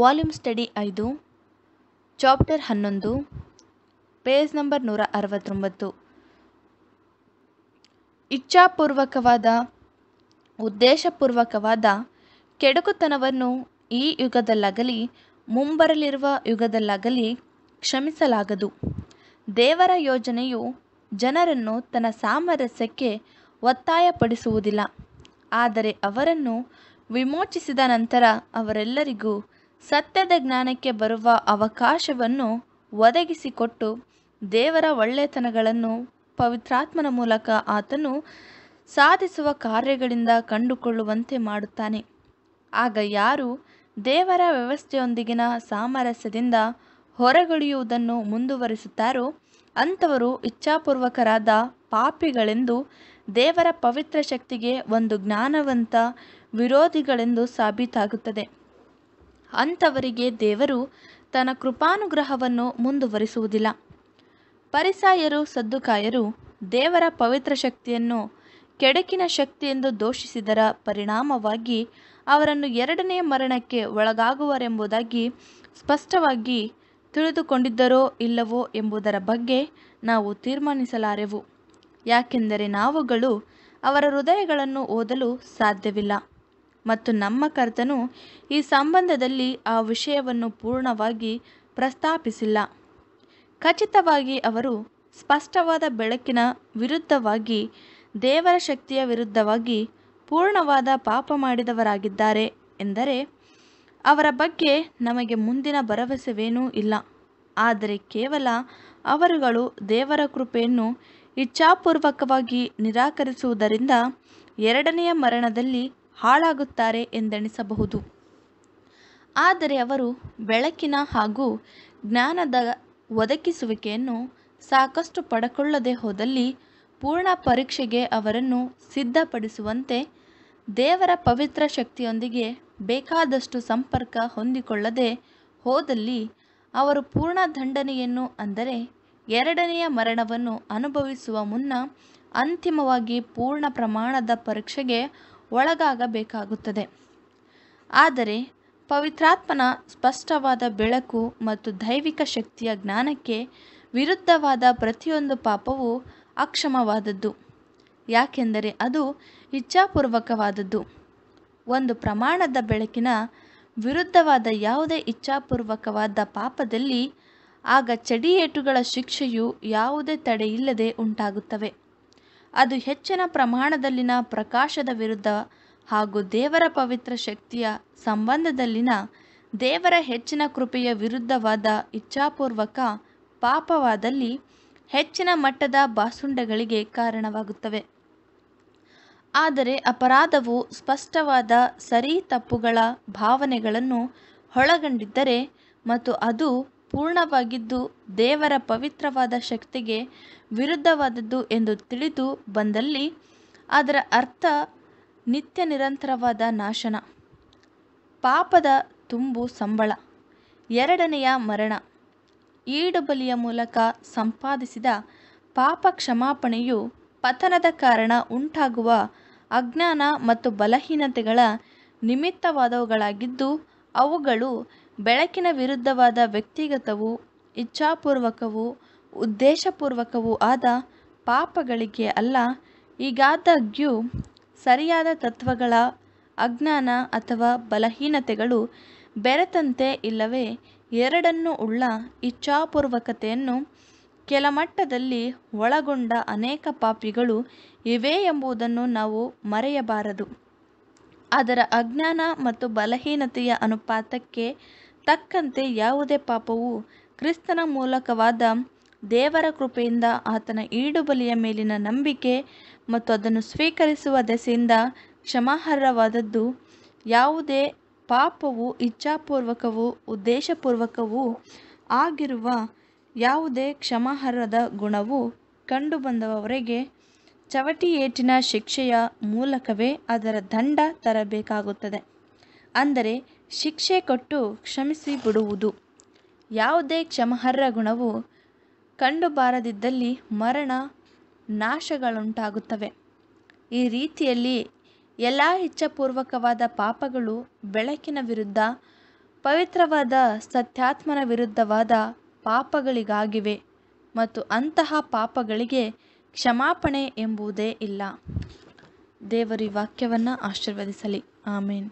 volume study ಐದು chapter ಹನ್ನೊಂದು page number ನೂರ ಅರವತ್ತೊಂಬತ್ತು ಇಚ್ಛಾಪೂರ್ವಕವಾದ ಉದ್ದೇಶಪೂರ್ವಕವಾದ ಕೆಡುಕುತನವನ್ನು ಈ ಯುಗದಲ್ಲಾಗಲಿ ಮುಂಬರಲಿರುವ ಯುಗದಲ್ಲಾಗಲಿ ಕ್ಷಮಿಸಲಾಗದು ದೇವರ ಯೋಜನೆಯು ಜನರನ್ನು ತನ್ನ ಸಾಮರಸ್ಯಕ್ಕೆ ಒತ್ತಾಯಪಡಿಸುವುದಿಲ್ಲ ಆದರೆ ಅವರನ್ನು ವಿಮೋಚಿಸಿದ ನಂತರ ಅವರೆಲ್ಲರಿಗೂ ಸತ್ಯದ ಜ್ಞಾನಕ್ಕೆ ಬರುವ ಅವಕಾಶವನ್ನು ಒದಗಿಸಿಕೊಟ್ಟು ದೇವರ ಒಳ್ಳೆತನಗಳನ್ನು ಪವಿತ್ರಾತ್ಮನ ಮೂಲಕ ಆತನು ಸಾಧಿಸುವ ಕಾರ್ಯಗಳಿಂದ ಕಂಡುಕೊಳ್ಳುವಂತೆ ಮಾಡುತ್ತಾನೆ ಆಗ ಯಾರು ದೇವರ ವ್ಯವಸ್ಥೆಯೊಂದಿಗಿನ ಸಾಮರಸ್ಯದಿಂದ ಹೊರಗುಳಿಯುವುದನ್ನು ಮುಂದುವರಿಸುತ್ತಾರೋ ಅಂಥವರು ಇಚ್ಛಾಪೂರ್ವಕರಾದ ಪಾಪಿಗಳೆಂದು ದೇವರ ಪವಿತ್ರ ಶಕ್ತಿಗೆ ಒಂದು ಜ್ಞಾನವಂತ ವಿರೋಧಿಗಳೆಂದು ಸಾಬೀತಾಗುತ್ತದೆ ಅಂಥವರಿಗೆ ದೇವರು ತನ್ನ ಕೃಪಾನುಗ್ರಹವನ್ನು ಮುಂದುವರಿಸುವುದಿಲ್ಲ ಪರಿಸಾಯರು ಸದ್ದುಕಾಯರು ದೇವರ ಪವಿತ್ರ ಶಕ್ತಿಯನ್ನು ಕೆಡಕಿನ ಶಕ್ತಿ ಎಂದು ದೋಷಿಸಿದರ ಪರಿಣಾಮವಾಗಿ ಅವರನ್ನು ಎರಡನೇ ಮರಣಕ್ಕೆ ಒಳಗಾಗುವರೆಂಬುದಾಗಿ ಸ್ಪಷ್ಟವಾಗಿ ತಿಳಿದುಕೊಂಡಿದ್ದರೋ ಇಲ್ಲವೋ ಎಂಬುದರ ಬಗ್ಗೆ ನಾವು ತೀರ್ಮಾನಿಸಲಾರೆವು ಯಾಕೆಂದರೆ ನಾವುಗಳು ಅವರ ಹೃದಯಗಳನ್ನು ಓದಲು ಸಾಧ್ಯವಿಲ್ಲ ಮತ್ತು ನಮ್ಮ ಕರ್ತನು ಈ ಸಂಬಂಧದಲ್ಲಿ ಆ ವಿಷಯವನ್ನು ಪೂರ್ಣವಾಗಿ ಪ್ರಸ್ತಾಪಿಸಿಲ್ಲ ಖಚಿತವಾಗಿ ಅವರು ಸ್ಪಷ್ಟವಾದ ಬೆಳಕಿನ ವಿರುದ್ಧವಾಗಿ ದೇವರ ಶಕ್ತಿಯ ವಿರುದ್ಧವಾಗಿ ಪೂರ್ಣವಾದ ಪಾಪ ಮಾಡಿದವರಾಗಿದ್ದಾರೆ ಎಂದರೆ ಅವರ ಬಗ್ಗೆ ನಮಗೆ ಮುಂದಿನ ಭರವಸೆವೇನೂ ಇಲ್ಲ ಆದರೆ ಕೇವಲ ಅವರುಗಳು ದೇವರ ಕೃಪೆಯನ್ನು ಇಚ್ಛಾಪೂರ್ವಕವಾಗಿ ನಿರಾಕರಿಸುವುದರಿಂದ ಎರಡನೆಯ ಮರಣದಲ್ಲಿ ಹಾಳಾಗುತ್ತಾರೆ ಎಂದೆಣಿಸಬಹುದು ಆದರೆ ಅವರು ಬೆಳಕಿನ ಹಾಗೂ ಜ್ಞಾನದ ಒದಗಿಸುವಿಕೆಯನ್ನು ಸಾಕಷ್ಟು ಪಡಕೊಳ್ಳದೆ ಹೋದಲ್ಲಿ ಪೂರ್ಣ ಪರೀಕ್ಷೆಗೆ ಅವರನ್ನು ಸಿದ್ಧಪಡಿಸುವಂತೆ ದೇವರ ಪವಿತ್ರ ಶಕ್ತಿಯೊಂದಿಗೆ ಬೇಕಾದಷ್ಟು ಸಂಪರ್ಕ ಹೊಂದಿಕೊಳ್ಳದೆ ಹೋದಲ್ಲಿ ಅವರು ಪೂರ್ಣ ದಂಡನೆಯನ್ನು ಅಂದರೆ ಎರಡನೆಯ ಮರಣವನ್ನು ಅನುಭವಿಸುವ ಮುನ್ನ ಅಂತಿಮವಾಗಿ ಪೂರ್ಣ ಪ್ರಮಾಣದ ಪರೀಕ್ಷೆಗೆ ಒಳಗಾಗಬೇಕಾಗುತ್ತದೆ ಆದರೆ ಪವಿತ್ರಾತ್ಮನ ಸ್ಪಷ್ಟವಾದ ಬೆಳಕು ಮತ್ತು ದೈವಿಕ ಶಕ್ತಿಯ ಜ್ಞಾನಕ್ಕೆ ವಿರುದ್ಧವಾದ ಪ್ರತಿಯೊಂದು ಪಾಪವು ಅಕ್ಷಮವಾದದ್ದು ಯಾಕೆಂದರೆ ಅದು ಇಚ್ಛಾಪೂರ್ವಕವಾದದ್ದು ಒಂದು ಪ್ರಮಾಣದ ಬೆಳಕಿನ ವಿರುದ್ಧವಾದ ಯಾವುದೇ ಇಚ್ಛಾಪೂರ್ವಕವಾದ ಪಾಪದಲ್ಲಿ ಆಗ ಚಡಿಯೇಟುಗಳ ಶಿಕ್ಷೆಯು ಯಾವುದೇ ತಡೆಯಿಲ್ಲದೆ ಉಂಟಾಗುತ್ತವೆ ಅದು ಹೆಚ್ಚಿನ ಪ್ರಮಾಣದಲ್ಲಿನ ಪ್ರಕಾಶದ ವಿರುದ್ಧ ಹಾಗೂ ದೇವರ ಪವಿತ್ರ ಶಕ್ತಿಯ ಸಂಬಂಧದಲ್ಲಿನ ದೇವರ ಹೆಚ್ಚಿನ ಕೃಪೆಯ ವಿರುದ್ಧವಾದ ಇಚ್ಛಾಪೂರ್ವಕ ಪಾಪವಾದಲ್ಲಿ ಹೆಚ್ಚಿನ ಮಟ್ಟದ ಬಾಸುಂಡಗಳಿಗೆ ಕಾರಣವಾಗುತ್ತವೆ ಆದರೆ ಅಪರಾಧವು ಸ್ಪಷ್ಟವಾದ ಸರಿ ತಪ್ಪುಗಳ ಭಾವನೆಗಳನ್ನು ಒಳಗೊಂಡಿದ್ದರೆ ಮತ್ತು ಅದು ಪೂರ್ಣವಾಗಿದ್ದು ದೇವರ ಪವಿತ್ರವಾದ ಶಕ್ತಿಗೆ ವಿರುದ್ಧವಾದದ್ದು ಎಂದು ತಿಳಿದು ಬಂದಲ್ಲಿ ಅದರ ಅರ್ಥ ನಿತ್ಯ ನಿರಂತರವಾದ ನಾಶನ ಪಾಪದ ತುಂಬು ಸಂಬಳ ಎರಡನೆಯ ಮರಣ ಈಡುಬಲಿಯ ಮೂಲಕ ಸಂಪಾದಿಸಿದ ಪಾಪ ಕ್ಷಮಾಪಣೆಯು ಪತನದ ಕಾರಣ ಉಂಟಾಗುವ ಅಜ್ಞಾನ ಮತ್ತು ಬಲಹೀನತೆಗಳ ನಿಮಿತ್ತವಾದವುಗಳಾಗಿದ್ದು ಅವುಗಳು ಬೆಳಕಿನ ವಿರುದ್ಧವಾದ ವ್ಯಕ್ತಿಗತವೂ ಇಚ್ಛಾಪೂರ್ವಕವೂ ಉದ್ದೇಶಪೂರ್ವಕವೂ ಆದ ಪಾಪಗಳಿಗೆ ಅಲ್ಲ ಈಗಾದಾಗ್ಯೂ ಸರಿಯಾದ ತತ್ವಗಳ ಅಜ್ಞಾನ ಅಥವಾ ಬಲಹೀನತೆಗಳು ಬೆರೆತಂತೆ ಇಲ್ಲವೇ ಎರಡನ್ನೂ ಉಳ್ಳ ಇಚ್ಛಾಪೂರ್ವಕತೆಯನ್ನು ಕೆಲಮಟ್ಟದಲ್ಲಿ ಒಳಗೊಂಡ ಅನೇಕ ಪಾಪಿಗಳು ಇವೆ ಎಂಬುದನ್ನು ನಾವು ಮರೆಯಬಾರದು ಅದರ ಅಜ್ಞಾನ ಮತ್ತು ಬಲಹೀನತೆಯ ಅನುಪಾತಕ್ಕೆ ತಕ್ಕಂತೆ ಯಾವುದೇ ಪಾಪವು ಕ್ರಿಸ್ತನ ಮೂಲಕವಾದ ದೇವರ ಕೃಪೆಯಿಂದ ಆತನ ಈಡುಬಲಿಯ ಮೇಲಿನ ನಂಬಿಕೆ ಮತ್ತು ಅದನ್ನು ಸ್ವೀಕರಿಸುವ ದೆಸೆಯಿಂದ ಕ್ಷಮಾರ್ಹವಾದದ್ದು ಯಾವುದೇ ಪಾಪವು ಇಚ್ಛಾಪೂರ್ವಕವೂ ಉದ್ದೇಶಪೂರ್ವಕವೂ ಆಗಿರುವ ಯಾವುದೇ ಕ್ಷಮಾರ್ಹದ ಗುಣವು ಕಂಡುಬಂದವರೆಗೆ ಚವಟಿ ಏಟಿನ ಶಿಕ್ಷೆಯ ಮೂಲಕವೇ ಅದರ ದಂಡ ತರಬೇಕಾಗುತ್ತದೆ ಅಂದರೆ ಶಿಕ್ಷೆ ಕೊಟ್ಟು ಕ್ಷಮಿಸಿ ಬಿಡುವುದು ಯಾವುದೇ ಕ್ಷಮಹರ್ರ ಗುಣವು ಕಂಡುಬಾರದಿದ್ದಲ್ಲಿ ಮರಣ ನಾಶಗಳುಂಟಾಗುತ್ತವೆ ಈ ರೀತಿಯಲ್ಲಿ ಎಲ್ಲ ಇಚ್ಛಾಪೂರ್ವಕವಾದ ಪಾಪಗಳು ಬೆಳಕಿನ ವಿರುದ್ಧ ಪವಿತ್ರವಾದ ಸತ್ಯಾತ್ಮನ ವಿರುದ್ಧವಾದ ಪಾಪಗಳಿಗಾಗಿವೆ ಮತ್ತು ಅಂತಹ ಪಾಪಗಳಿಗೆ ಕ್ಷಮಾಪಣೆ ಎಂಬುದೇ ಇಲ್ಲ ದೇವರಿ ವಾಕ್ಯವನ್ನು ಆಶೀರ್ವದಿಸಲಿ ಆಮೇನ್